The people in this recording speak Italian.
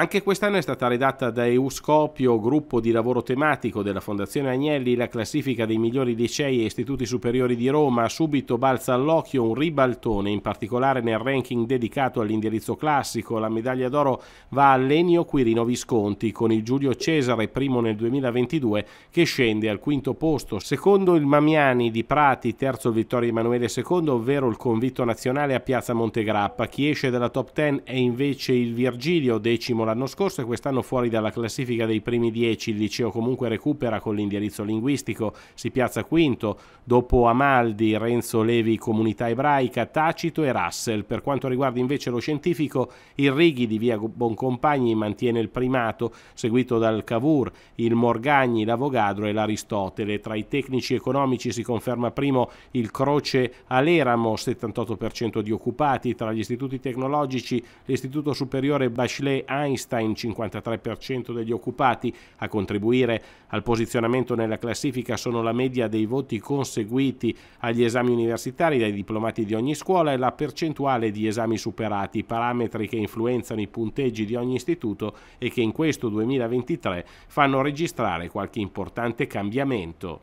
Anche quest'anno è stata redatta da Euscopio, gruppo di lavoro tematico della Fondazione Agnelli, la classifica dei migliori licei e istituti superiori di Roma. Subito balza all'occhio un ribaltone, in particolare nel ranking dedicato all'indirizzo classico. La medaglia d'oro va a Lenio Quirino Visconti, con il Giulio Cesare primo nel 2022 che scende al quinto posto. Secondo il Mamiani di Prati, terzo il Vittorio Emanuele II, ovvero il convitto nazionale a Piazza Montegrappa. Chi esce dalla top 10 è invece il Virgilio, decimo l'anno scorso e quest'anno fuori dalla classifica dei primi dieci. Il liceo comunque recupera con l'indirizzo linguistico, si piazza quinto dopo Amaldi, Renzo Levi, Comunità Ebraica, Tacito e Russell. Per quanto riguarda invece lo scientifico, il Righi di via Boncompagni mantiene il primato, seguito dal Cavour, il Morgagni, l'Avogadro e l'Aristotele. Tra i tecnici economici si conferma primo il Croce all'Eramo, 78% di occupati, tra gli istituti tecnologici l'Istituto Superiore Bachelet Heinz Einstein, 53% degli occupati. A contribuire al posizionamento nella classifica sono la media dei voti conseguiti agli esami universitari dai diplomati di ogni scuola e la percentuale di esami superati, parametri che influenzano i punteggi di ogni istituto e che in questo 2023 fanno registrare qualche importante cambiamento.